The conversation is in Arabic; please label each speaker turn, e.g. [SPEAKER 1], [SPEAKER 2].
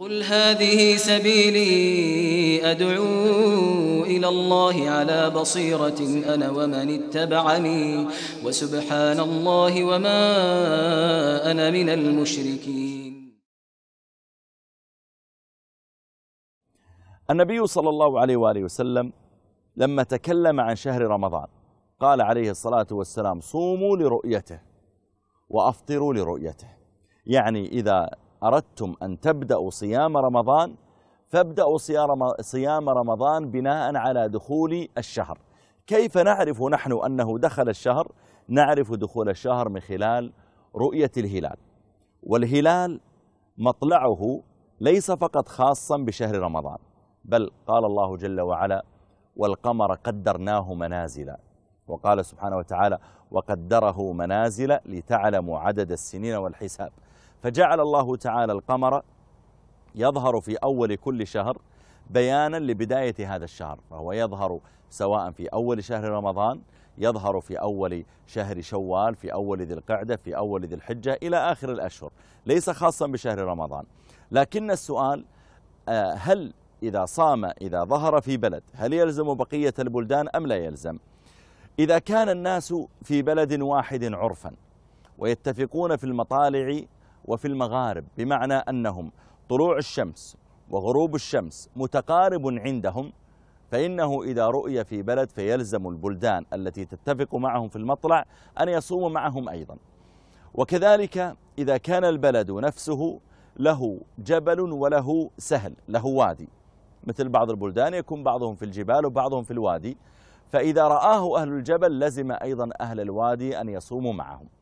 [SPEAKER 1] قل هذه سبيلي أدعو إلى الله على بصيرة أنا ومن اتبعني وسبحان الله
[SPEAKER 2] وما أنا من
[SPEAKER 1] المشركين
[SPEAKER 2] النبي صلى الله عليه وآله وسلم لما تكلم عن شهر رمضان قال عليه الصلاة والسلام صوموا لرؤيته وأفطروا لرؤيته يعني إذا أردتم أن تبدأوا صيام رمضان فابدأوا صيام رمضان بناء على دخول الشهر كيف نعرف نحن أنه دخل الشهر نعرف دخول الشهر من خلال رؤية الهلال والهلال مطلعه ليس فقط خاصا بشهر رمضان بل قال الله جل وعلا والقمر قدرناه منازلا وقال سبحانه وتعالى وقدره منازل لتعلموا عدد السنين والحساب فجعل الله تعالى القمر يظهر في أول كل شهر بيانا لبداية هذا الشهر فهو يظهر سواء في أول شهر رمضان يظهر في أول شهر شوال في أول ذي القعدة في أول ذي الحجة إلى آخر الأشهر ليس خاصا بشهر رمضان لكن السؤال آه، هل إذا صام إذا ظهر في بلد هل يلزم بقية البلدان أم لا يلزم إذا كان الناس في بلد واحد عرفا ويتفقون في المطالع وفي المغارب بمعنى أنهم طلوع الشمس وغروب الشمس متقارب عندهم فإنه إذا رؤي في بلد فيلزم البلدان التي تتفق معهم في المطلع أن يصوموا معهم أيضا وكذلك إذا كان البلد نفسه له جبل وله سهل له وادي مثل بعض البلدان يكون بعضهم في الجبال وبعضهم في الوادي فإذا رآه أهل الجبل لزم أيضا أهل الوادي أن يصوموا معهم